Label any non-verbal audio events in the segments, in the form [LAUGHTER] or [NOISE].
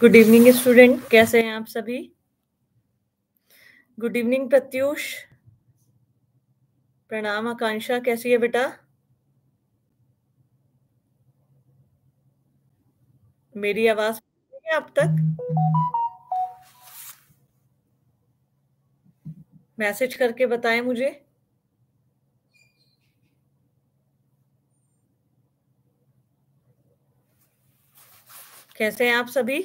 good evening student कैसे हैं आप सभी गुड इवनिंग प्रत्युष प्रणाम आकांक्षा कैसी है बेटा मेरी आवाज है अब तक मैसेज करके बताएं मुझे कैसे हैं आप सभी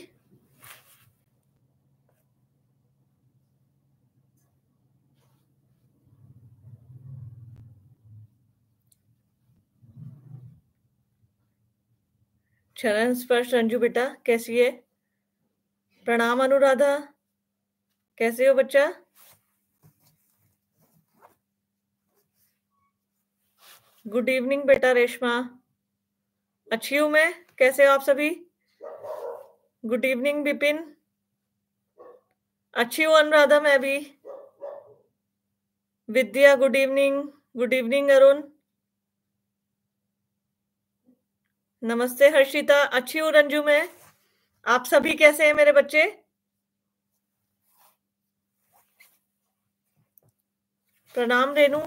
चरण स्पर्श रंजू बेटा कैसी है प्रणाम अनुराधा कैसे हो बच्चा गुड इवनिंग बेटा रेशमा अच्छी हूं मैं कैसे हो आप सभी गुड इवनिंग बिपिन अच्छी हूँ अनुराधा मैं भी Vidya good evening good evening Arun नमस्ते हर्षिता अच्छी हूँ रंजू मैं आप सभी कैसे हैं मेरे बच्चे प्रणाम रेनू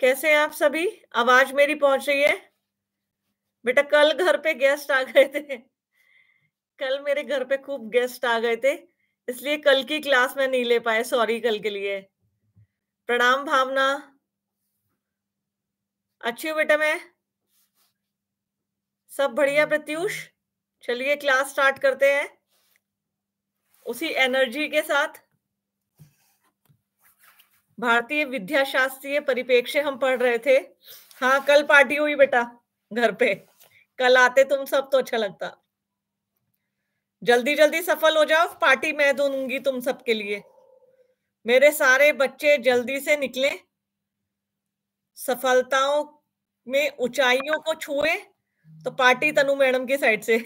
कैसे हैं आप सभी आवाज मेरी पहुंच रही है बेटा कल घर पे गेस्ट आ गए थे कल मेरे घर पे खूब गेस्ट आ गए थे इसलिए कल की क्लास में नहीं ले पाए सॉरी कल के लिए प्रणाम भावना अच्छी हूँ बेटा मैं सब बढ़िया प्रत्युष चलिए क्लास स्टार्ट करते हैं उसी एनर्जी के साथ भारतीय विद्याशास्त्रीय परिपेक्ष्य हम पढ़ रहे थे हाँ कल पार्टी हुई बेटा घर पे कल आते तुम सब तो अच्छा लगता जल्दी जल्दी सफल हो जाओ पार्टी मैं दूंगी तुम सबके लिए मेरे सारे बच्चे जल्दी से निकले सफलताओं में ऊंचाइयों को छुए तो पार्टी तनु मैडम की साइड से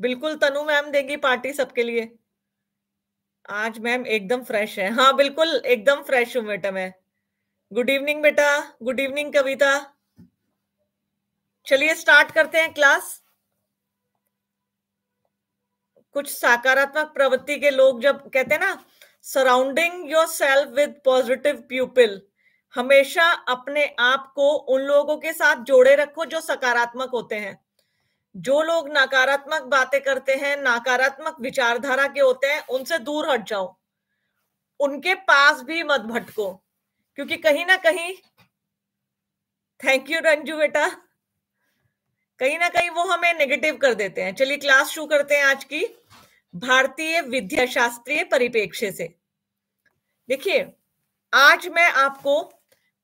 बिल्कुल तनु मैम देंगी पार्टी सबके लिए आज मैम एकदम फ्रेश है हाँ बिल्कुल एकदम फ्रेश हूं बेटा मैं गुड इवनिंग बेटा गुड इवनिंग कविता चलिए स्टार्ट करते हैं क्लास कुछ सकारात्मक प्रवृत्ति के लोग जब कहते हैं ना surrounding yourself with positive people हमेशा अपने आप को उन लोगों के साथ जोड़े रखो जो सकारात्मक होते हैं जो लोग नकारात्मक बातें करते हैं नकारात्मक विचारधारा के होते हैं उनसे दूर हट जाओ उनके पास भी मत भटको क्योंकि कहीं ना कहीं थैंक यू रंजू बेटा कहीं ना कहीं वो हमें नेगेटिव कर देते हैं चलिए क्लास शुरू करते हैं आज की भारतीय विद्या शास्त्रीय परिपेक्ष्य से देखिए आज मैं आपको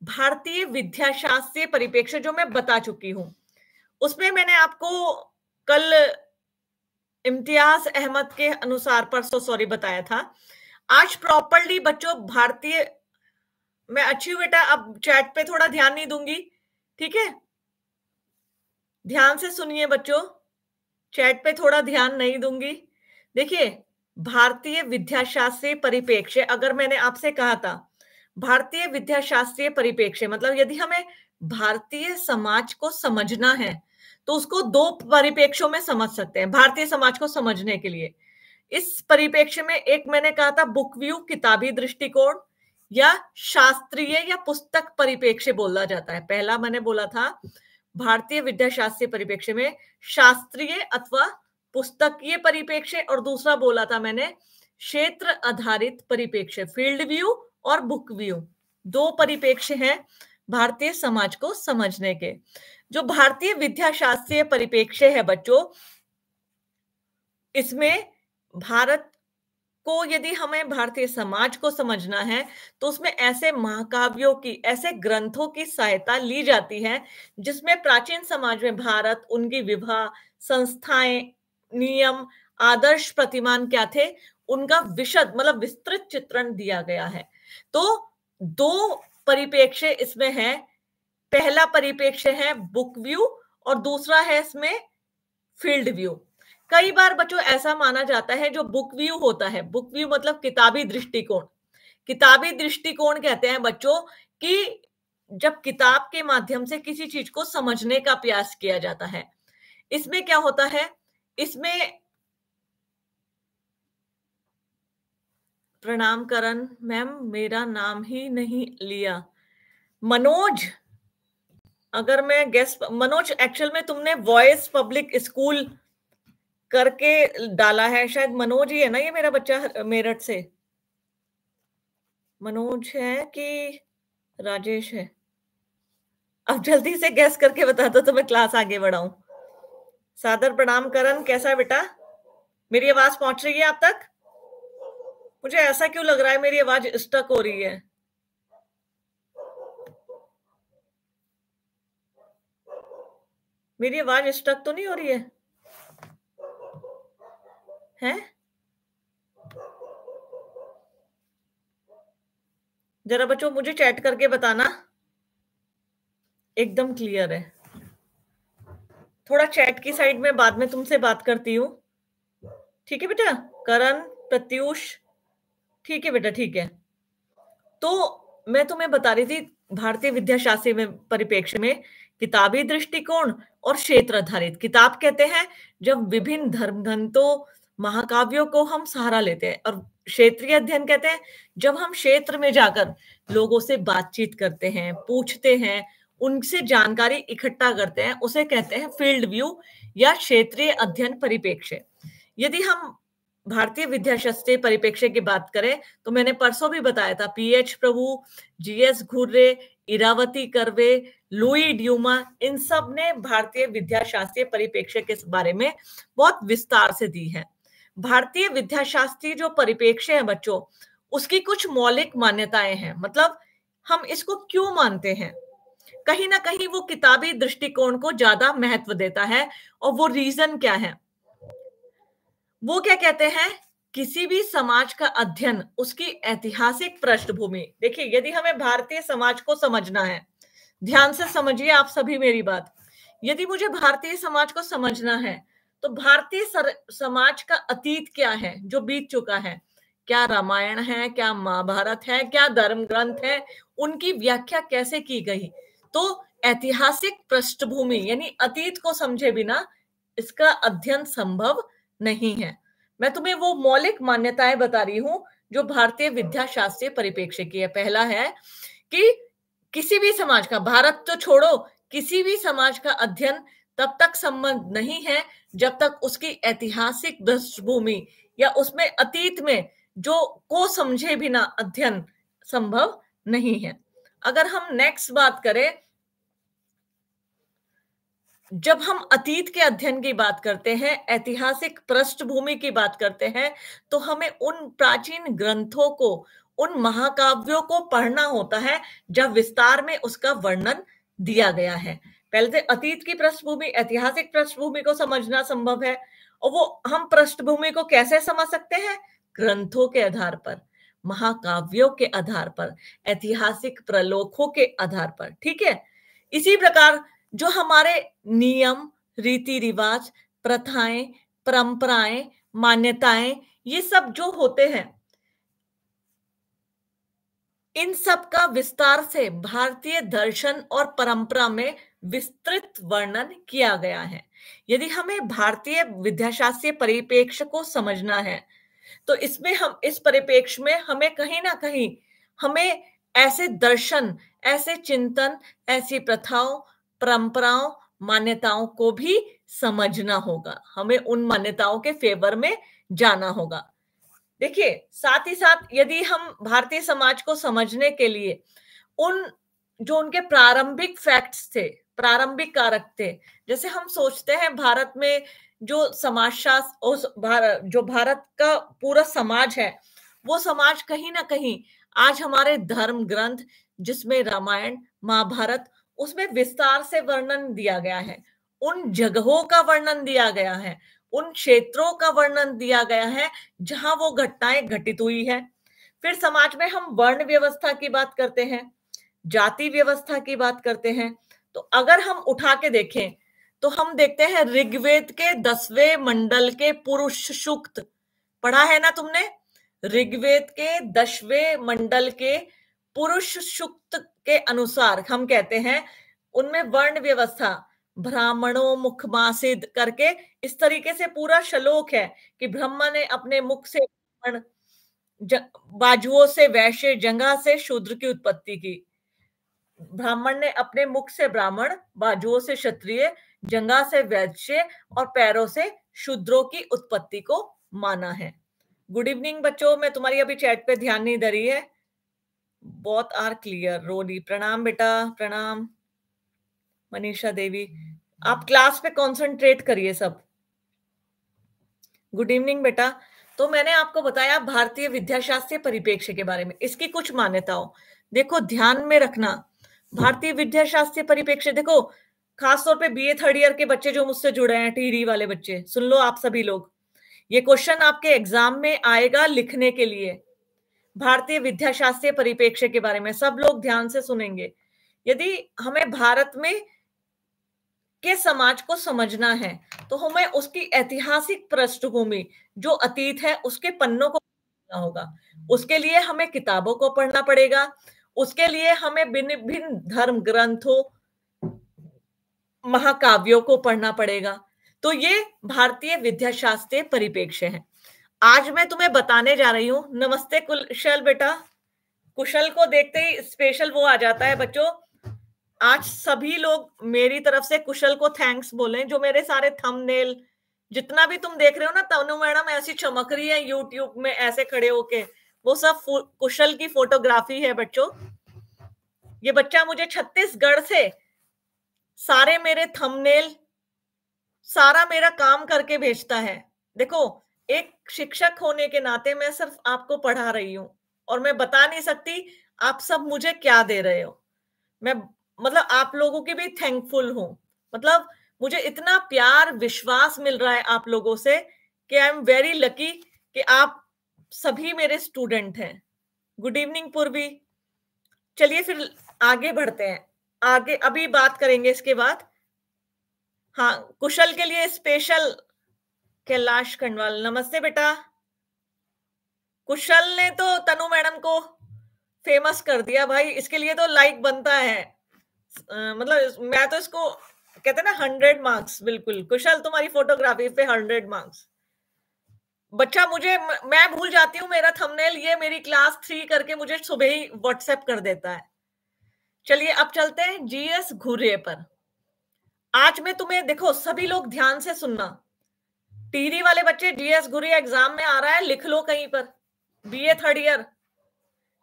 भारतीय विद्याशास्त्रीय परिप्रेक्ष्य जो मैं बता चुकी हूं उसमें मैंने आपको कल इम्तियाज अहमद के अनुसार परसों सॉरी बताया था आज प्रॉपरली बच्चों भारतीय मैं अच्छी बेटा अब चैट पे थोड़ा ध्यान नहीं दूंगी ठीक है ध्यान से सुनिए बच्चों चैट पे थोड़ा ध्यान नहीं दूंगी देखिए भारतीय विद्याशास्त्रीय परिप्रेक्ष्य अगर मैंने आपसे कहा था भारतीय विद्याशास्त्रीय परिपेक्ष्य मतलब यदि हमें भारतीय समाज को समझना है तो उसको दो परिपेक्षों में समझ सकते हैं भारतीय समाज को समझने के लिए इस परिपेक्ष्य में एक मैंने कहा था बुक व्यू किताबी दृष्टिकोण या शास्त्रीय या पुस्तक परिपेक्ष्य बोला जाता है पहला मैंने बोला था भारतीय विद्याशास्त्रीय परिपेक्ष्य में शास्त्रीय अथवा पुस्तकीय परिपेक्ष्य और दूसरा बोला था मैंने क्षेत्र आधारित परिपेक्ष्य फील्ड व्यू और बुक व्यू दो परिपेक्ष हैं भारतीय समाज को समझने के जो भारतीय विद्याशास्त्रीय परिपेक्ष है बच्चों इसमें भारत को यदि हमें भारतीय समाज को समझना है तो उसमें ऐसे महाकाव्यों की ऐसे ग्रंथों की सहायता ली जाती है जिसमें प्राचीन समाज में भारत उनकी विवाह संस्थाएं नियम आदर्श प्रतिमान क्या थे उनका विशद मतलब विस्तृत चित्रण दिया गया है तो दो परिपेक्ष्य इसमें है पहला परिपेक्ष्य है बुक व्यू और दूसरा है इसमें फील्ड व्यू कई बार बच्चों ऐसा माना जाता है जो बुक व्यू होता है बुक व्यू मतलब किताबी दृष्टिकोण किताबी दृष्टिकोण कहते हैं बच्चों कि जब किताब के माध्यम से किसी चीज को समझने का प्रयास किया जाता है इसमें क्या होता है इसमें प्रणाम करण मैम मेरा नाम ही नहीं लिया मनोज अगर मैं गेस्ट मनोज एक्चुअल में तुमने वॉइस पब्लिक स्कूल करके डाला है शायद मनोज ही है ना ये मेरा बच्चा मेरठ से मनोज है कि राजेश है अब जल्दी से गैस करके बता दो तो मैं क्लास आगे बढ़ाऊं सादर प्रणाम करण कैसा बेटा मेरी आवाज पहुंच रही है आप तक मुझे ऐसा क्यों लग रहा है मेरी आवाज स्टक हो रही है मेरी आवाज स्टक तो नहीं हो रही है हैं जरा बच्चों मुझे चैट करके बताना एकदम क्लियर है थोड़ा चैट की साइड में बाद में तुमसे बात करती हूँ ठीक है बेटा करण प्रत्यूष ठीक है बेटा ठीक है तो मैं तुम्हें बता रही थी भारतीय विद्या शास्त्री में परिपेक्ष में किताबी दृष्टिकोण और क्षेत्र आधारित किताब कहते हैं जब विभिन्न धर्म ग्रंथों महाकाव्यों को हम सहारा लेते हैं और क्षेत्रीय अध्ययन कहते हैं जब हम क्षेत्र में जाकर लोगों से बातचीत करते हैं पूछते हैं उनसे जानकारी इकट्ठा करते हैं उसे कहते हैं फील्ड व्यू या क्षेत्रीय अध्ययन परिपेक्ष यदि हम भारतीय विद्याशास्त्रीय परिप्रेक्ष्य की बात करें तो मैंने परसों भी बताया था P H Prabhu G S Ghurye Iravati Karve Louis Dumas इन सब ने भारतीय शास्त्रीय परिप्रेक्ष्य के बारे में बहुत विस्तार से दी है भारतीय विद्याशास्त्री जो परिपेक्ष्य है बच्चों उसकी कुछ मौलिक मान्यताएं हैं मतलब हम इसको क्यों मानते हैं कहीं ना कहीं वो किताबी दृष्टिकोण को ज्यादा महत्व देता है और वो रीजन क्या है वो क्या कहते हैं किसी भी समाज का अध्ययन उसकी ऐतिहासिक पृष्ठभूमि देखिए यदि हमें भारतीय समाज को समझना है ध्यान से समझिए आप सभी मेरी बात यदि मुझे भारतीय समाज को समझना है तो भारतीय समाज का अतीत क्या है जो बीत चुका है क्या रामायण है क्या महाभारत है क्या धर्म ग्रंथ है उनकी व्याख्या कैसे की गई तो ऐतिहासिक पृष्ठभूमि यानी अतीत को समझे बिना इसका अध्ययन संभव नहीं है मैं तुम्हें वो मौलिक मान्यताएं बता रही हूं जो भारतीय विद्याशास्त्रीय परिप्रेक्ष्य की है पहला है कि किसी भी समाज का भारत तो छोड़ो किसी भी समाज का अध्ययन तब तक संबंध नहीं है जब तक उसकी ऐतिहासिक पृष्ठभूमि या उसमें अतीत में जो को समझे बिना अध्ययन संभव नहीं है अगर हम नेक्स्ट बात करें जब हम अतीत के अध्ययन की बात करते हैं ऐतिहासिक पृष्ठभूमि की बात करते हैं तो हमें उन प्राचीन ग्रंथों को उन महाकाव्यों को पढ़ना होता है जब विस्तार में उसका वर्णन दिया गया है पहले से तो अतीत की पृष्ठभूमि ऐतिहासिक पृष्ठभूमि को समझना संभव है और वो हम पृष्ठभूमि को कैसे समझ सकते हैं ग्रंथों के आधार पर महाकाव्यों के आधार पर ऐतिहासिक प्रलोखों के आधार पर ठीक है इसी प्रकार जो हमारे नियम रीति रिवाज प्रथाएं परंपराएं मान्यताएं ये सब जो होते हैं इन सब का विस्तार से भारतीय दर्शन और परंपरा में विस्तृत वर्णन किया गया है यदि हमें भारतीय विद्याशास्त्रीय परिपेक्ष को समझना है तो इसमें हम इस परिपेक्ष में हमें कहीं ना कहीं हमें ऐसे दर्शन ऐसे चिंतन ऐसी प्रथाओं परंपराओं मान्यताओं को भी समझना होगा हमें उन मान्यताओं के फेवर में जाना होगा देखिए साथ ही साथ यदि हम भारतीय समाज को समझने के लिए उन जो उनके प्रारंभिक फैक्ट्स थे प्रारंभिक कारक थे जैसे हम सोचते हैं भारत में जो समाजशास्त्र जो भारत का पूरा समाज है वो समाज कहीं ना कहीं आज हमारे धर्म ग्रंथ जिसमें रामायण महाभारत उसमें विस्तार से वर्णन दिया गया है उन जगहों का वर्णन दिया गया है उन क्षेत्रों का वर्णन दिया गया है जहां वो घटनाएं घटित हुई है फिर समाज में हम वर्ण व्यवस्था की बात करते हैं जाति व्यवस्था की बात करते हैं तो अगर हम उठा के देखें तो हम देखते हैं ऋग्वेद के दसवें मंडल के पुरुष सूक्त पढ़ा है ना तुमने ऋग्वेद के दसवें मंडल के पुरुष सुक्त के अनुसार हम कहते हैं उनमें वर्ण व्यवस्था ब्राह्मणों मुख मासिद करके इस तरीके से पूरा श्लोक है कि ब्रह्मा ने अपने मुख से बाजुओं से वैश्य जंगा से शूद्र की उत्पत्ति की ब्राह्मण ने अपने मुख से ब्राह्मण बाजुओं से क्षत्रिय जंगा से वैश्य और पैरों से शूद्रों की उत्पत्ति को माना है गुड इवनिंग बच्चों मैं तुम्हारी अभी चैट पे ध्यान नहीं दे रही है बोथ आर क्लियर रोनी प्रणाम बेटा प्रणाम मनीषा देवी आप क्लास पे कंसंट्रेट करिए सब गुड इवनिंग बेटा तो मैंने आपको बताया भारतीय विद्याशास्त्रीय परिपेक्ष्य के बारे में इसकी कुछ मान्यताओं देखो ध्यान में रखना भारतीय विद्याशास्त्रीय परिपेक्ष्य देखो खासतौर पे बीए थर्ड ईयर के बच्चे जो मुझसे जुड़े हैं टीडी वाले बच्चे सुन लो आप सभी लोग ये क्वेश्चन आपके एग्जाम में आएगा लिखने के लिए भारतीय विद्याशास्त्रीय परिपेक्ष्य के बारे में सब लोग ध्यान से सुनेंगे यदि हमें भारत में के समाज को समझना है तो हमें उसकी ऐतिहासिक पृष्ठभूमि जो अतीत है उसके पन्नों को पढ़ना होगा उसके लिए हमें किताबों को पढ़ना पड़ेगा उसके लिए हमें भिन्न भिन्न धर्म ग्रंथों महाकाव्यों को पढ़ना पड़ेगा तो ये भारतीय विद्याशास्त्रीय परिपेक्ष्य है आज मैं तुम्हें बताने जा रही हूँ नमस्ते कुशल बेटा कुशल को देखते ही स्पेशल वो आ जाता है बच्चों आज सभी लोग मेरी तरफ से कुशल को थैंक्स बोले जो मेरे सारे थंबनेल जितना भी तुम देख रहे हो ना तनु मैडम ऐसी चमक रही है यूट्यूब में ऐसे खड़े होके वो सब कुशल की फोटोग्राफी है बच्चों ये बच्चा मुझे छत्तीसगढ़ से सारे मेरे थंबनेल सारा मेरा काम करके भेजता है देखो एक शिक्षक होने के नाते मैं सिर्फ आपको पढ़ा रही हूँ और मैं बता नहीं सकती आप सब मुझे क्या दे रहे हो मैं मतलब आप लोगों की भी थैंकफुल हूं मतलब मुझे इतना प्यार विश्वास मिल रहा है आप लोगों से कि आई एम वेरी लकी कि आप सभी मेरे स्टूडेंट हैं गुड इवनिंग पूर्वी चलिए फिर आगे बढ़ते हैं आगे अभी बात करेंगे इसके बाद हाँ कुशल के लिए स्पेशल कैलाश खंडवाल नमस्ते बेटा कुशल ने तो तनु मैडम को फेमस कर दिया भाई इसके लिए तो लाइक बनता है मतलब मैं तो इसको कहते ना हंड्रेड मार्क्स बिल्कुल कुशल तुम्हारी फोटोग्राफी पे हंड्रेड मार्क्स बच्चा मुझे मैं भूल जाती हूँ मेरा थंबनेल ये मेरी क्लास थ्री करके मुझे सुबह ही व्हाट्सएप कर देता है चलिए अब चलते हैं जीएस घुरे पर आज मैं तुम्हें देखो सभी लोग ध्यान से सुनना टीरी वाले बच्चे जीएस गुरे एग्जाम में आ रहा है लिख लो कहीं पर B A third year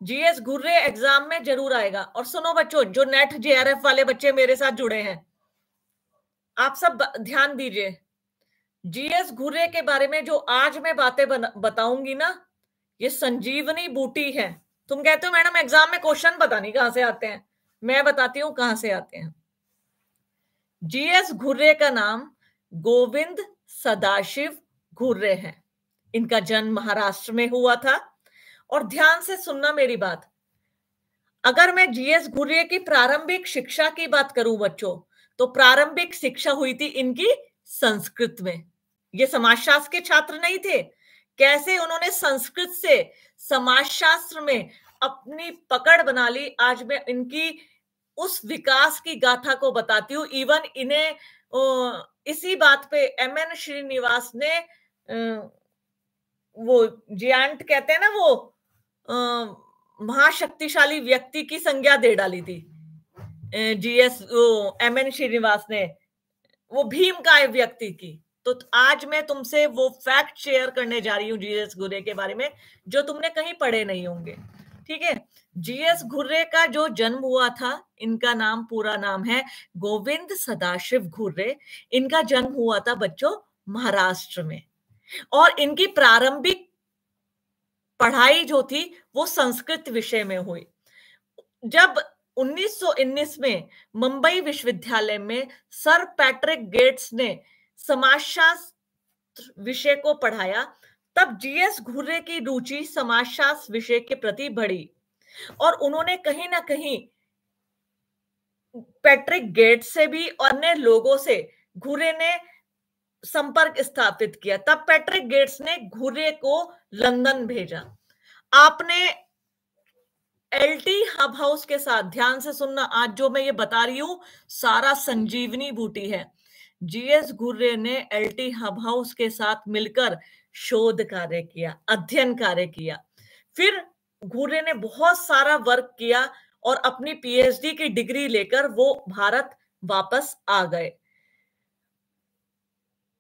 G S Ghurye exam में जरूर आएगा और सुनो बच्चों जो नेट जेआरएफ वाले बच्चे मेरे साथ जुड़े हैं आप सब ध्यान दीजिए जीएस घुर्रे के बारे में जो आज मैं बातें बताऊंगी ना ये संजीवनी बूटी है तुम कहते हो मैडम एग्जाम में क्वेश्चन पता नहीं कहां से आते हैं मैं बताती हूँ कहां से आते हैं जीएस घुर्रे का नाम गोविंद सदाशिव घुर्रे हैं इनका जन्म महाराष्ट्र में हुआ था और ध्यान से सुनना मेरी बात अगर मैं जीएस घुर्रे की प्रारंभिक शिक्षा की बात करूं बच्चों तो प्रारंभिक शिक्षा हुई थी इनकी संस्कृत में ये समाजशास्त्र के छात्र नहीं थे कैसे उन्होंने संस्कृत से समाजशास्त्र में अपनी पकड़ बना ली आज मैं इनकी उस विकास की गाथा को बताती हूँ इवन इन्हें इसी बात पे एम एन श्रीनिवास ने वो जियांट कहते हैं ना वो महाशक्तिशाली व्यक्ति की संज्ञा दे डाली थी जीएस वो एम एन श्रीनिवास ने वो भीम का व्यक्ति की तो आज मैं तुमसे वो फैक्ट शेयर करने जा रही हूँ जीएस गुरे के बारे में जो तुमने कहीं पढ़े नहीं होंगे ठीक है जीएस घुर्रे का जो जन्म हुआ था इनका नाम पूरा नाम है गोविंद सदाशिव घुर्रे इनका जन्म हुआ था बच्चों महाराष्ट्र में और इनकी प्रारंभिक पढ़ाई जो थी वो संस्कृत विषय में हुई जब 1919 में मुंबई विश्वविद्यालय में सर पैट्रिक गेट्स ने समाजशास्त्र विषय को पढ़ाया तब जीएस घुर्रे की रुचि समाजशास्त्र विषय के प्रति बढ़ी और उन्होंने कहीं ना कहीं पैट्रिक गेट से भी और अन्य लोगों से घुरे ने संपर्क स्थापित किया तब पैट्रिक गेट्स ने घुरे को लंदन भेजा आपने एलटी हब हाउस के साथ ध्यान से सुनना आज जो मैं ये बता रही हूं सारा संजीवनी बूटी है जीएस गुर्रे ने एलटी हब हाउस के साथ मिलकर शोध कार्य किया अध्ययन कार्य किया फिर घुर्रे ने बहुत सारा वर्क किया और अपनी पीएचडी की डिग्री लेकर वो भारत वापस आ गए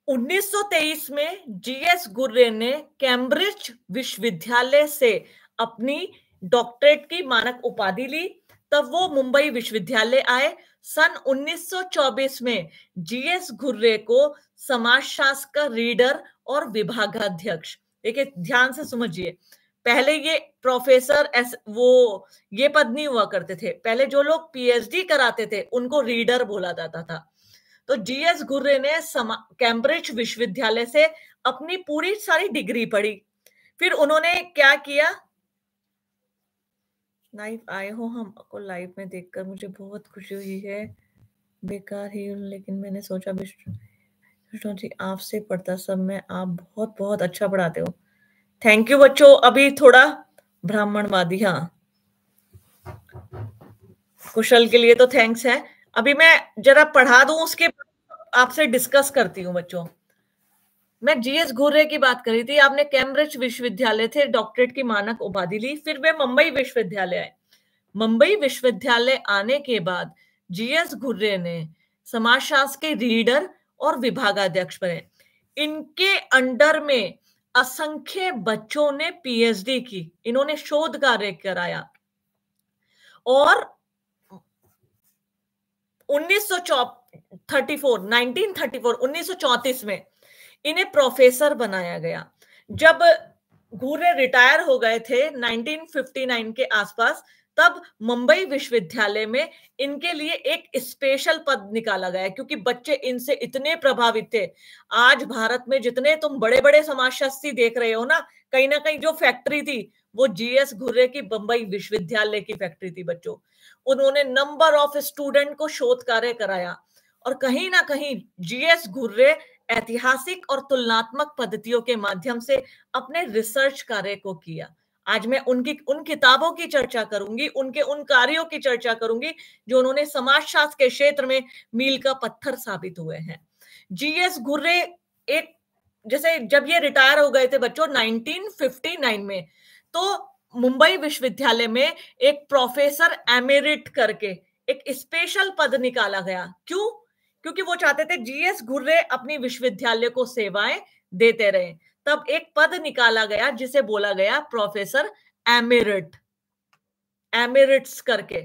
1923 में जीएस गुर्रे ने कैम्ब्रिज विश्वविद्यालय से अपनी डॉक्टरेट की मानक उपाधि ली तब वो मुंबई विश्वविद्यालय आए सन 1924 में जीएस घुर्रे को समाजशास्त्र का रीडर और विभागाध्यक्ष देखिए ध्यान से समझिए पहले ये प्रोफेसर एस वो ये पद नहीं हुआ करते थे पहले जो लोग पीएचडी कराते थे उनको रीडर बोला जाता था तो जीएस घुर्रे ने कैम्ब्रिज विश्वविद्यालय से अपनी पूरी सारी डिग्री पढ़ी फिर उन्होंने क्या किया लाइव आए हो हमको लाइव में देखकर मुझे बहुत खुशी हुई है बेकार ही लेकिन मैंने सोचा विष्णु जी आपसे पढ़ता सब मैं आप बहुत बहुत अच्छा पढ़ाते हो थैंक यू बच्चों अभी थोड़ा ब्राह्मणवादी हाँ कुशल के लिए तो थैंक्स है अभी मैं जरा पढ़ा दू उसके आपसे डिस्कस करती हूँ बच्चों मैं जीएस घुर्रे की बात करी थी आपने कैम्ब्रिज विश्वविद्यालय थे डॉक्टरेट की मानक उपाधि ली फिर वे मुंबई विश्वविद्यालय आए मुंबई विश्वविद्यालय आने के बाद जीएस घुर्रे ने समाजशास्त्र के रीडर और विभागाध्यक्ष बने इनके अंडर में असंख्य बच्चों ने पीएचडी की इन्होंने शोध कार्य कराया और 1934 1934 1934 में इन्हें प्रोफेसर बनाया गया जब घूरे रिटायर हो गए थे 1959 के आसपास तब मुंबई विश्वविद्यालय में इनके लिए एक स्पेशल पद निकाला गया क्योंकि बच्चे इनसे इतने प्रभावित थे आज भारत में जितने तुम बड़े बड़े समाजशास्त्री देख रहे हो ना कहीं ना कहीं जो फैक्ट्री थी वो जीएस घुर्रे की बंबई विश्वविद्यालय की फैक्ट्री थी बच्चों उन्होंने नंबर ऑफ स्टूडेंट को शोध कार्य कराया और कहीं ना कहीं जीएस घुर्रे ऐतिहासिक और तुलनात्मक पद्धतियों के माध्यम से अपने रिसर्च कार्य को किया आज मैं उनकी उन किताबों की चर्चा करूंगी उनके उन कार्यों की चर्चा करूंगी जो उन्होंने समाजशास्त्र के क्षेत्र में मील का पत्थर साबित हुए हैं जी एस गुर्रे एक जैसे जब ये रिटायर हो गए थे बच्चों 1959 में तो मुंबई विश्वविद्यालय में एक प्रोफेसर एमेरिट करके एक स्पेशल पद निकाला गया क्यों क्योंकि वो चाहते थे जीएस घुर्रे अपनी विश्वविद्यालय को सेवाएं देते रहे तब एक पद निकाला गया जिसे बोला गया प्रोफेसर एमिरिट एमिरिट्स करके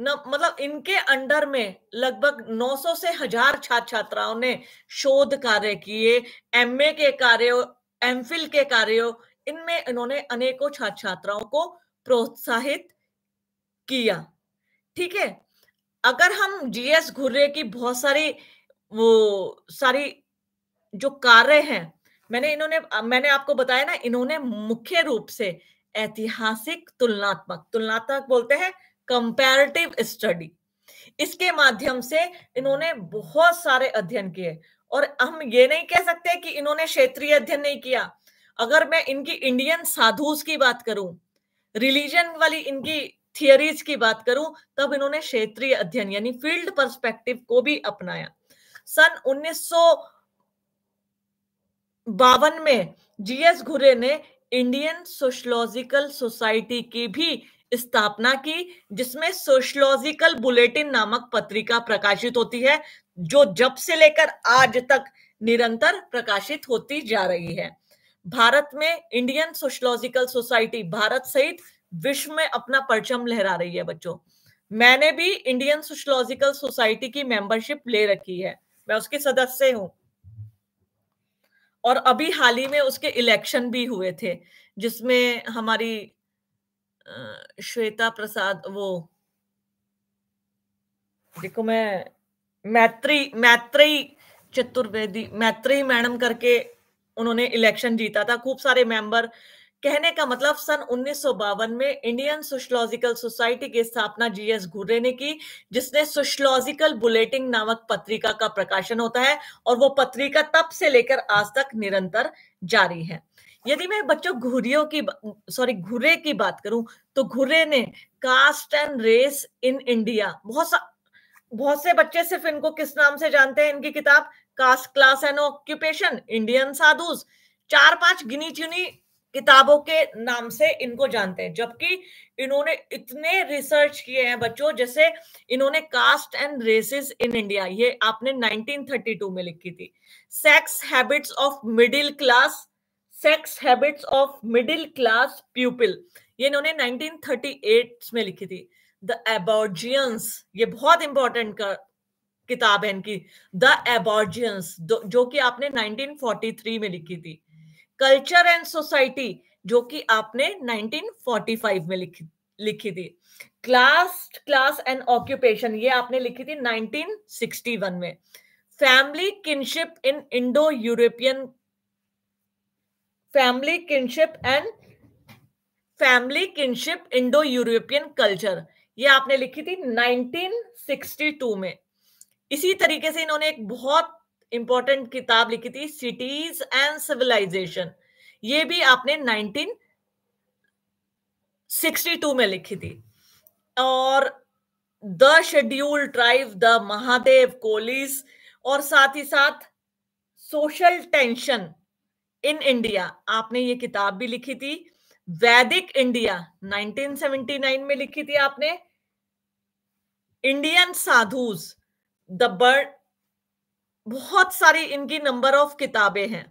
न मतलब इनके अंडर में लगभग 900 से हजार छात्र छात्राओं ने शोध कार्य किए एमए के कार्यो एमफिल के कार्यो इनमें इन्होंने अनेकों छात्र छात्राओं को प्रोत्साहित किया ठीक है अगर हम जीएस घुर्रे की बहुत सारी वो सारी जो कार्य हैं मैंने इन्होंने मैंने आपको बताया ना इन्होंने मुख्य रूप से ऐतिहासिक तुलनात्मक तुलनात्मक बोलते हैं कंपैरेटिव स्टडी इसके माध्यम से इन्होंने बहुत सारे अध्ययन किए और हम ये नहीं कह सकते कि इन्होंने क्षेत्रीय अध्ययन नहीं किया अगर मैं इनकी इंडियन साधुस की बात करूं रिलीजन वाली इनकी थियरीज की बात करूं तब इन्होंने क्षेत्रीय अध्ययन यानी फील्ड पर्सपेक्टिव को भी अपनाया सन उन्नीस बावन में जीएस घुरे ने इंडियन सोशलॉजिकल सोसाइटी की भी स्थापना की जिसमें सोशलॉजिकल बुलेटिन नामक पत्रिका प्रकाशित होती है जो जब से लेकर आज तक निरंतर प्रकाशित होती जा रही है भारत में इंडियन सोशलॉजिकल सोसाइटी भारत सहित विश्व में अपना परचम लहरा रही है बच्चों मैंने भी इंडियन सोशलॉजिकल सोसाइटी की मेंबरशिप ले रखी है मैं उसके सदस्य हूं और अभी हाल ही में उसके इलेक्शन भी हुए थे जिसमें हमारी श्वेता प्रसाद वो देखो मैं मैत्री मैत्री चतुर्वेदी मैत्री मैडम करके उन्होंने इलेक्शन जीता था खूब सारे मेंबर कहने का मतलब सन उन्नीस में इंडियन सोशलॉजिकल सोसाइटी की स्थापना जीएस घुर्रे ने की जिसने सोशलॉजिकल बुलेटिन नामक पत्रिका का प्रकाशन होता है और वो पत्रिका तब से लेकर आज तक निरंतर जारी है यदि मैं बच्चों घुरियों की सॉरी घुरे की बात करूं तो घुरे ने caste and race in India बहुत सा बहुत से बच्चे सिर्फ इनको किस नाम से जानते हैं इनकी किताब caste class and occupation Indian sadhus चार पांच गिनी चुनी किताबों के नाम से इनको जानते हैं जबकि इन्होंने इतने रिसर्च किए हैं बच्चों जैसे इन्होंने caste and races in India ये आपने 1932 में लिखी थी sex habits of middle class sex habits of middle class people ये इन्होंने 1938 में लिखी थी द एबॉर्जियंस ये बहुत इंपॉर्टेंट किताब है इनकी द एबॉर्जियंस जो कि आपने 1943 में लिखी थी कल्चर एंड सोसाइटी जो कि आपने 1945 में लिखी लिखी थी क्लास क्लास एंड ऑक्यूपेशन ये आपने लिखी थी 1961 में family kinship in Indo European family kinship and family kinship Indo European culture ये आपने लिखी थी 1962 में इसी तरीके से इन्होंने एक बहुत इंपॉर्टेंट किताब लिखी थी सिटीज एंड सिविलाइजेशन ये भी आपने 1962 में लिखी थी और the schedule tribe the Mahadev Kolis और साथ ही साथ सोशल टेंशन इन इंडिया आपने ये किताब भी लिखी थी वैदिक इंडिया 1979 में लिखी थी आपने इंडियन साधुज द बर्ड बहुत सारी इनकी नंबर ऑफ किताबें हैं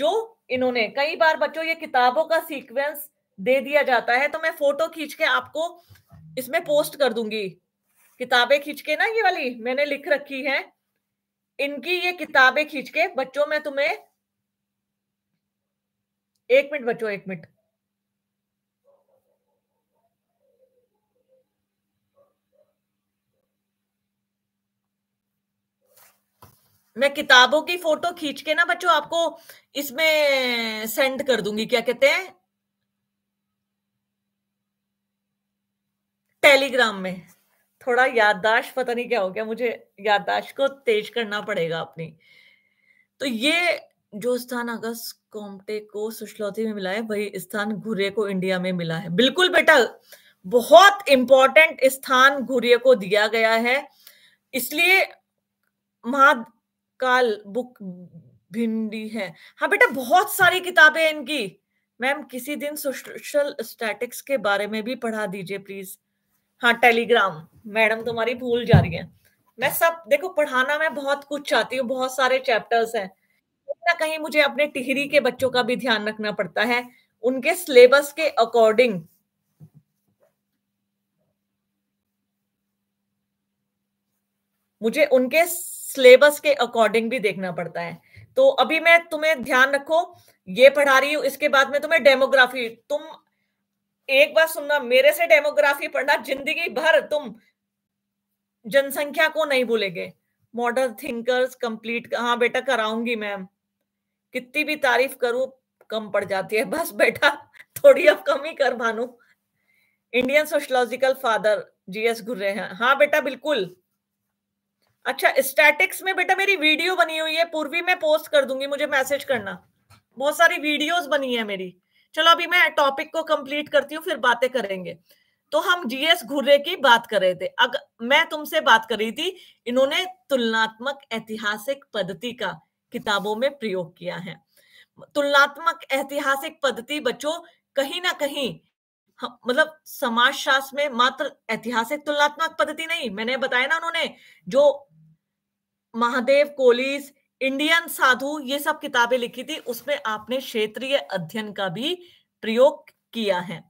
जो इन्होंने कई बार बच्चों ये किताबों का सीक्वेंस दे दिया जाता है तो मैं फोटो खींच के आपको इसमें पोस्ट कर दूंगी किताबें खींच के ना ये वाली मैंने लिख रखी है इनकी ये किताबें खींच के बच्चों में तुम्हें एक मिनट बच्चों एक मिनट मैं किताबों की फोटो खींच के ना बच्चों आपको इसमें सेंड कर दूंगी क्या कहते हैं टेलीग्राम में थोड़ा याददाश्त पता नहीं क्या हो गया मुझे याददाश्त को तेज करना पड़ेगा अपनी तो ये जो स्थान अगस्त कॉम्टे को सुशलौती में मिला है वही स्थान घुरे को इंडिया में मिला है बिल्कुल बेटा बहुत इंपॉर्टेंट स्थान घुरे को दिया गया है इसलिए महा काल बुक भिंडी है हाँ बेटा बहुत सारी किताबें इनकी मैम किसी दिन सोशल स्टैटिक्स के बारे में भी पढ़ा दीजिए प्लीज हाँ टेलीग्राम मैडम तुम्हारी भूल जा रही है मैं सब देखो पढ़ाना मैं बहुत कुछ चाहती हूँ बहुत सारे चैप्टर्स हैं ना कहीं मुझे अपने टिहरी के बच्चों का भी ध्यान रखना पड़ता है उनके सिलेबस के अकॉर्डिंग मुझे उनके सिलेबस के अकॉर्डिंग भी देखना पड़ता है तो अभी मैं तुम्हें ध्यान रखो ये पढ़ा रही हूँ इसके बाद में तुम्हें डेमोग्राफी तुम एक बार सुनना मेरे से डेमोग्राफी पढ़ना जिंदगी भर तुम जनसंख्या को नहीं भूलेंगे मॉडर्न थिंकर्स कंप्लीट हाँ बेटा कराऊंगी मैम कितनी भी तारीफ करूं कम पड़ जाती है बस बेटा थोड़ी अब कम ही कर Bhanu Indian sociological father G S Ghurye हैं हाँ बेटा बिल्कुल अच्छा स्टैटिक्स में बेटा मेरी वीडियो बनी हुई है पूर्वी मैं पोस्ट कर दूंगी मुझे मैसेज करना बहुत सारी वीडियोस बनी है मेरी चलो अभी मैं टॉपिक को कंप्लीट करती हूँ फिर बातें करेंगे तो हम जीएस घुर्रे की बात कर रहे थे अगर मैं तुमसे बात कर रही थी इन्होंने तुलनात्मक ऐतिहासिक पद्धति का किताबों में प्रयोग किया है तुलनात्मक ऐतिहासिक पद्धति बच्चों कहीं ना कहीं मतलब समाज शास्त्र में मात्र ऐतिहासिक तुलनात्मक पद्धति नहीं मैंने बताया ना उन्होंने जो महादेव कोलिस इंडियन साधु ये सब किताबें लिखी थी उसमें आपने क्षेत्रीय अध्ययन का भी प्रयोग किया है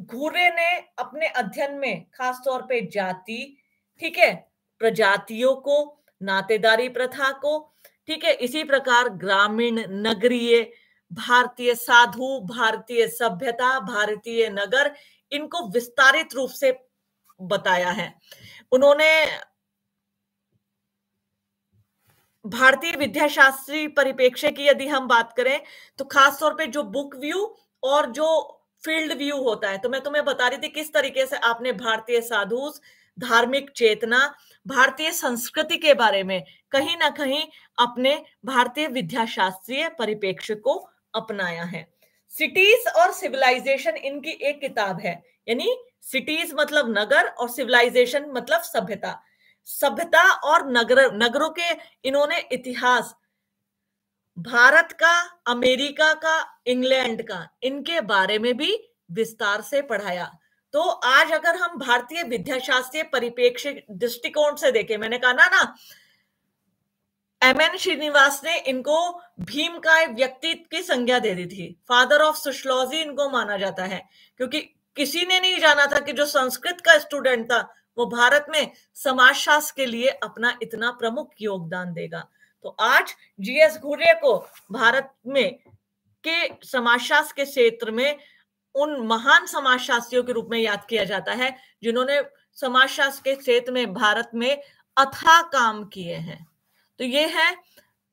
घूरे ने अपने अध्ययन में खास तौर पे जाति ठीक है प्रजातियों को नातेदारी प्रथा को ठीक है इसी प्रकार ग्रामीण नगरीय भारतीय साधु भारतीय सभ्यता भारतीय नगर इनको विस्तारित रूप से बताया है उन्होंने भारतीय विद्याशास्त्री परिप्रेक्ष्य की यदि हम बात करें तो खास तौर पे जो बुक व्यू और जो फील्ड व्यू होता है तो मैं तुम्हें बता रही थी किस तरीके से आपने भारतीय साधु धार्मिक चेतना भारतीय संस्कृति के बारे में कहीं ना कहीं अपने भारतीय विद्याशास्त्रीय परिपेक्ष को अपनाया है सिटीज और सिविलाइजेशन इनकी एक किताब है यानी सिटीज मतलब नगर और सिविलाइजेशन मतलब सभ्यता सभ्यता और नगर नगरों के इन्होंने इतिहास भारत का अमेरिका का इंग्लैंड का इनके बारे में भी विस्तार से पढ़ाया तो आज अगर हम भारतीय विद्याशास्त्रीय परिपेक्ष दृष्टिकोण से देखें मैंने कहा ना ना एम एन श्रीनिवास ने इनको भीम का व्यक्तित्व की संज्ञा दे दी थी फादर ऑफ सोशलॉजी इनको माना जाता है क्योंकि किसी ने नहीं जाना था कि जो संस्कृत का स्टूडेंट था वो भारत में समाजशास्त्र के लिए अपना इतना प्रमुख योगदान देगा तो आज जीएस घुरे को भारत में के समाजशास्त्र के क्षेत्र में उन महान समाजशास्त्रियों के रूप में याद किया जाता है जिन्होंने समाजशास्त्र के क्षेत्र में भारत में अथा काम किए हैं तो ये है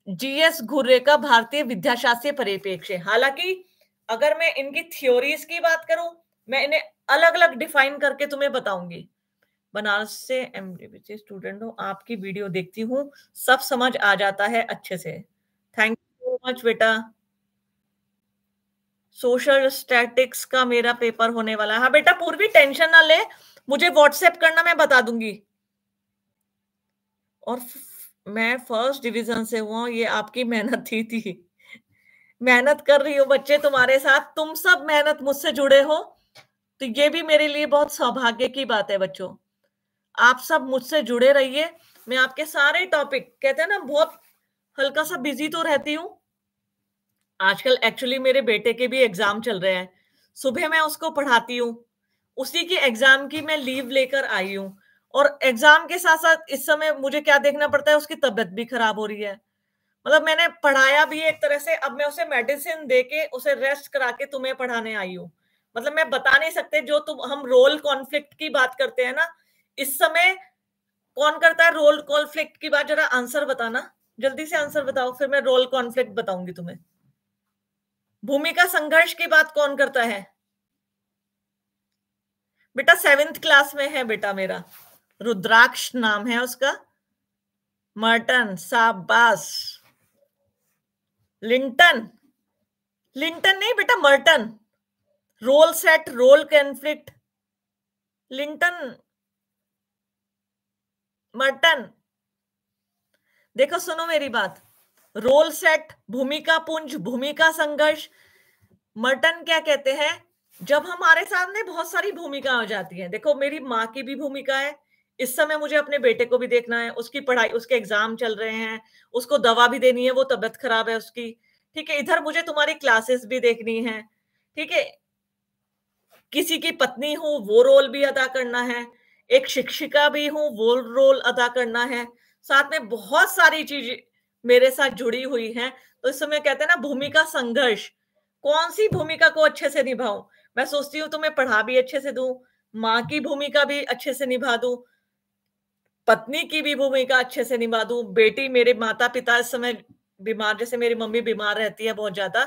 जीएस घुर्रे का भारतीय विद्याशास्त्रीय परिपेक्ष्य हालांकि अगर मैं इनकी थ्योरीज की बात करूं मैं इन्हें अलग अलग डिफाइन करके तुम्हें बताऊंगी बनारस से एम से स्टूडेंट हूँ आपकी वीडियो देखती हूँ सब समझ आ जाता है अच्छे से थैंक यू सो मच बेटा सोशल स्टैटिक्स का मेरा पेपर होने वाला है हाँ बेटा पूर्वी टेंशन ना ले मुझे व्हाट्सएप करना मैं बता दूंगी और मैं फर्स्ट डिवीजन से हुआ ये आपकी मेहनत थी थी मेहनत कर रही हो बच्चे तुम्हारे साथ तुम सब मेहनत मुझसे जुड़े हो तो ये भी मेरे लिए बहुत सौभाग्य की बात है बच्चों आप सब मुझसे जुड़े रहिए मैं आपके सारे टॉपिक कहते हैं ना बहुत हल्का सा बिजी तो रहती हूँ आजकल एक्चुअली मेरे बेटे के भी एग्जाम चल रहे हैं सुबह मैं उसको पढ़ाती हूँ उसी की एग्जाम की मैं लीव लेकर आई हूँ और एग्जाम के साथ साथ इस समय मुझे क्या देखना पड़ता है उसकी तबीयत भी खराब हो रही है मतलब मैंने पढ़ाया भी एक तरह से अब मैं उसे मेडिसिन दे के उसे रेस्ट करा के तुम्हें पढ़ाने आई हूँ मतलब मैं बता नहीं सकते जो तुम हम रोल कॉन्फ्लिक्ट की बात करते हैं ना इस समय कौन करता है रोल कॉन्फ्लिक्ट की बात जरा आंसर बताना जल्दी से आंसर बताओ फिर मैं रोल कॉन्फ्लिक्ट बताऊंगी तुम्हें भूमिका संघर्ष की बात कौन करता है बेटा सेवेंथ क्लास में है बेटा मेरा रुद्राक्ष नाम है उसका मर्टन साबास लिंटन लिंटन नहीं बेटा Merton role set role conflict Linton Merton देखो सुनो मेरी बात रोल सेट भूमिका पुंज भूमिका संघर्ष मटन क्या कहते हैं जब हमारे सामने बहुत सारी भूमिका हो जाती है देखो मेरी माँ की भी भूमिका है इस समय मुझे अपने बेटे को भी देखना है उसकी पढ़ाई उसके एग्जाम चल रहे हैं उसको दवा भी देनी है वो तबियत खराब है उसकी ठीक है इधर मुझे तुम्हारी क्लासेस भी देखनी है ठीक है किसी की पत्नी हूं वो रोल भी अदा करना है एक शिक्षिका भी हूँ वो रोल अदा करना है साथ में बहुत सारी चीज मेरे साथ जुड़ी हुई है तो इस समय कहते हैं ना भूमिका संघर्ष कौन सी भूमिका को अच्छे से निभाऊं मैं सोचती हूँ तुम्हें पढ़ा भी अच्छे से दू माँ की भूमिका भी अच्छे से निभा दू पत्नी की भी भूमिका अच्छे से निभा दू बेटी मेरे माता पिता इस समय बीमार जैसे मेरी मम्मी बीमार रहती है बहुत ज्यादा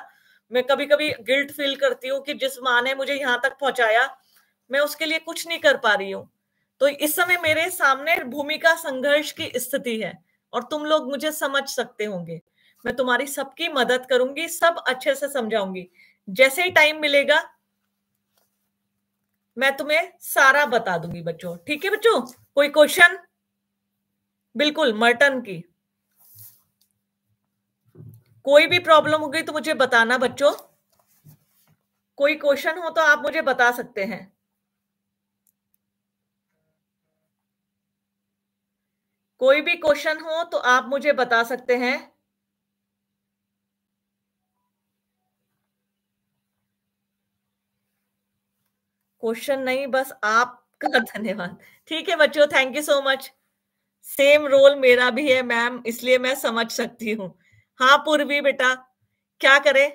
मैं कभी कभी गिल्ट फील करती हूँ कि जिस माँ ने मुझे यहाँ तक पहुंचाया मैं उसके लिए कुछ नहीं कर पा रही हूँ तो इस समय मेरे सामने भूमिका संघर्ष की स्थिति है और तुम लोग मुझे समझ सकते होंगे मैं तुम्हारी सबकी मदद करूंगी सब अच्छे से समझाऊंगी जैसे ही टाइम मिलेगा मैं तुम्हें सारा बता दूंगी बच्चों ठीक है बच्चों कोई क्वेश्चन बिल्कुल मर्टन की कोई भी प्रॉब्लम होगी तो मुझे बताना बच्चों कोई क्वेश्चन हो तो आप मुझे बता सकते हैं कोई भी क्वेश्चन हो तो आप मुझे बता सकते हैं क्वेश्चन नहीं बस आपका [LAUGHS] धन्यवाद ठीक है बच्चों thank you so much same role मेरा भी है मैम इसलिए मैं समझ सकती हूँ हाँ पूर्वी बेटा क्या करें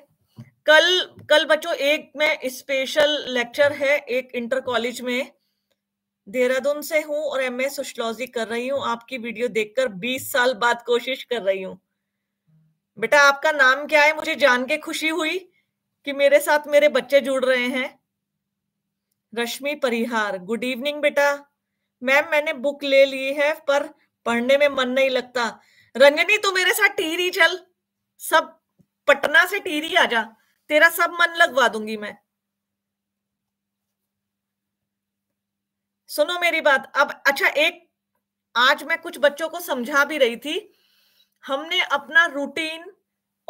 कल कल बच्चों एक में स्पेशल लेक्चर है एक इंटर कॉलेज में देहरादून से हूँ और एम ए सोशलॉजी कर रही हूँ आपकी वीडियो देखकर 20 साल बाद कोशिश कर रही हूँ बेटा आपका नाम क्या है मुझे जान के खुशी हुई कि मेरे साथ मेरे बच्चे जुड़ रहे हैं रश्मि परिहार गुड इवनिंग बेटा मैम मैंने बुक ले ली है पर पढ़ने में मन नहीं लगता रंजनी तू मेरे साथ टीरी चल सब पटना से टीरी आ जा तेरा सब मन लगवा दूंगी मैं सुनो मेरी बात अब अच्छा एक आज मैं कुछ बच्चों को समझा भी रही थी हमने अपना रूटीन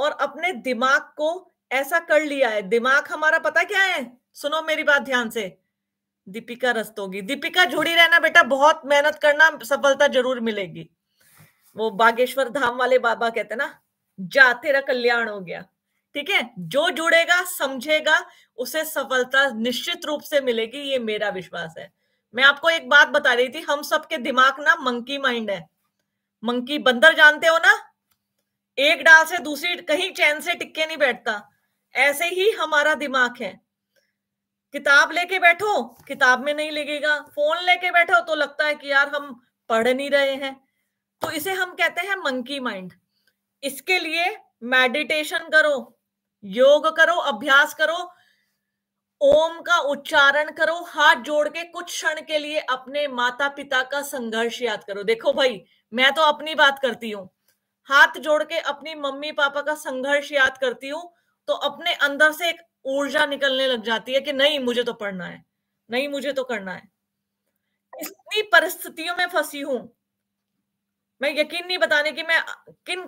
और अपने दिमाग को ऐसा कर लिया है दिमाग हमारा पता क्या है सुनो मेरी बात ध्यान से दीपिका रस्तोगी दीपिका जुड़ी रहना बेटा बहुत मेहनत करना सफलता जरूर मिलेगी वो बागेश्वर धाम वाले बाबा कहते ना जा तेरा कल्याण हो गया ठीक है जो जुड़ेगा समझेगा उसे सफलता निश्चित रूप से मिलेगी ये मेरा विश्वास है मैं आपको एक बात बता रही थी हम सबके दिमाग ना मंकी माइंड है मंकी बंदर जानते हो ना एक डाल से दूसरी कहीं चैन से टिक्के नहीं बैठता ऐसे ही हमारा दिमाग है किताब लेके बैठो किताब में नहीं लगेगा फोन लेके बैठो तो लगता है कि यार हम पढ़ नहीं रहे हैं तो इसे हम कहते हैं मंकी माइंड इसके लिए मेडिटेशन करो योग करो अभ्यास करो ओम का उच्चारण करो हाथ जोड़ के कुछ क्षण के लिए अपने माता पिता का संघर्ष याद करो देखो भाई मैं तो अपनी बात करती हूँ हाथ जोड़ के अपनी मम्मी पापा का संघर्ष याद करती हूँ तो अपने अंदर से एक ऊर्जा निकलने लग जाती है कि नहीं मुझे तो पढ़ना है नहीं मुझे तो करना है इतनी परिस्थितियों में फंसी हूं मैं यकीन नहीं बताने कि मैं किन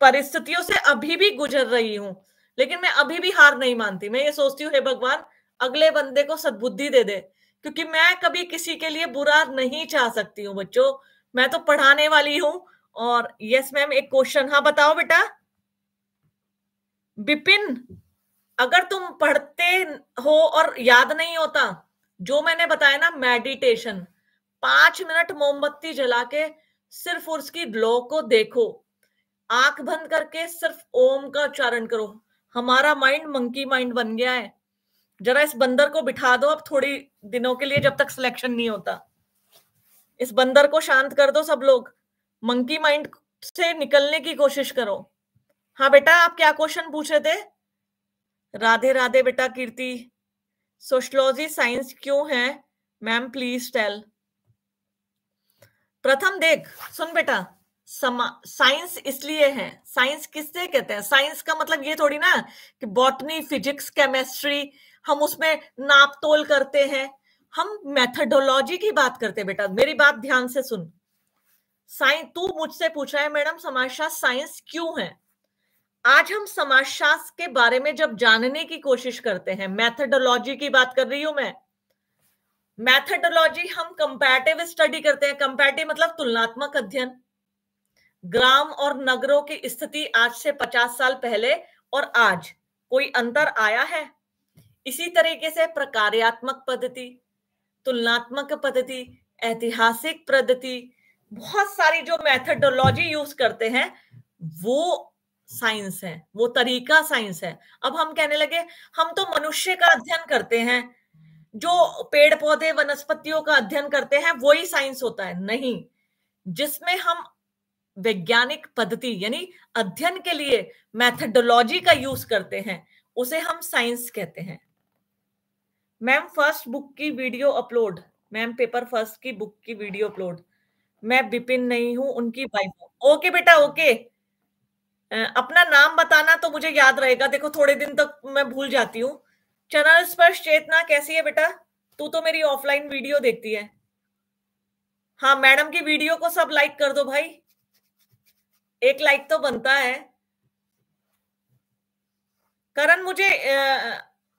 परिस्थितियों से अभी भी गुजर रही हूं लेकिन मैं अभी भी हार नहीं मानती मैं ये सोचती हूँ हे भगवान अगले बंदे को सदबुद्धि दे दे क्योंकि मैं कभी किसी के लिए बुरा नहीं चाह सकती हूँ बच्चों मैं तो पढ़ाने वाली हूँ और यस मैम एक क्वेश्चन हाँ बताओ बेटा बिपिन अगर तुम पढ़ते हो और याद नहीं होता जो मैंने बताया ना मेडिटेशन पांच मिनट मोमबत्ती जला के सिर्फ उसकी ग्लो को देखो आंख बंद करके सिर्फ ओम का उच्चारण करो हमारा माइंड मंकी माइंड बन गया है जरा इस बंदर को बिठा दो अब थोड़ी दिनों के लिए जब तक सिलेक्शन नहीं होता इस बंदर को शांत कर दो सब लोग मंकी माइंड से निकलने की कोशिश करो हाँ बेटा आप क्या क्वेश्चन पूछ रहे थे राधे राधे बेटा कीर्ति सोशलॉजी साइंस क्यों है मैम प्लीज टेल प्रथम देख सुन बेटा साइंस इसलिए है साइंस किससे कहते हैं साइंस का मतलब ये थोड़ी ना कि बॉटनी फिजिक्स केमिस्ट्री हम उसमें नाप तोल करते हैं हम मेथडोलॉजी की बात करते हैं बेटा मेरी बात ध्यान से सुन साइंस तू मुझसे पूछा है मैडम समाजशास्त्र साइंस क्यों है आज हम समाजशास्त्र के बारे में जब जानने की कोशिश करते हैं मैथडोलॉजी की बात कर रही हूं मैं मैथडोलॉजी हम कंपैरेटिव स्टडी करते हैं कंपैरेटिव मतलब तुलनात्मक अध्ययन ग्राम और नगरों की स्थिति आज से पचास साल पहले और आज कोई अंतर आया है इसी तरीके से प्रकार्यात्मक पद्धति तुलनात्मक पद्धति ऐतिहासिक पद्धति बहुत सारी जो मेथडोलॉजी यूज करते हैं वो साइंस है वो तरीका साइंस है अब हम कहने लगे हम तो मनुष्य का अध्ययन करते हैं जो पेड़ पौधे वनस्पतियों का अध्ययन करते हैं वो ही साइंस होता है नहीं जिसमें हम वैज्ञानिक पद्धति यानी अध्ययन के लिए मैथडोलॉजी का यूज करते हैं उसे हम साइंस कहते हैं मैम फर्स्ट बुक की video upload ma'am paper first की बुक की वीडियो अपलोड मैं बिपिन नहीं हूं उनकी वाइफ हूं ओके बेटा ओके अपना नाम बताना तो मुझे याद रहेगा देखो थोड़े दिन तक मैं भूल जाती हूँ चैनल स्पर्श चेतना कैसी है बेटा तू तो मेरी ऑफलाइन वीडियो देखती है हाँ मैडम की वीडियो को सब लाइक कर दो भाई एक लाइक तो बनता है करण मुझे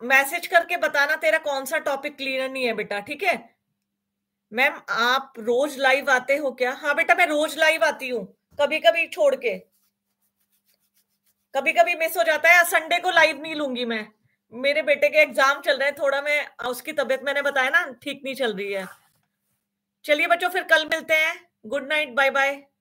मैसेज करके बताना तेरा कौन सा टॉपिक क्लियर नहीं है बेटा ठीक है मैम आप रोज लाइव आते हो क्या हाँ बेटा मैं रोज लाइव आती हूँ कभी कभी छोड़ के कभी कभी मिस हो जाता है संडे को लाइव नहीं लूंगी मैं मेरे बेटे के एग्जाम चल रहे हैं थोड़ा मैं उसकी तबियत मैंने बताया ना ठीक नहीं चल रही है चलिए बच्चों फिर कल मिलते हैं गुड नाइट बाय बाय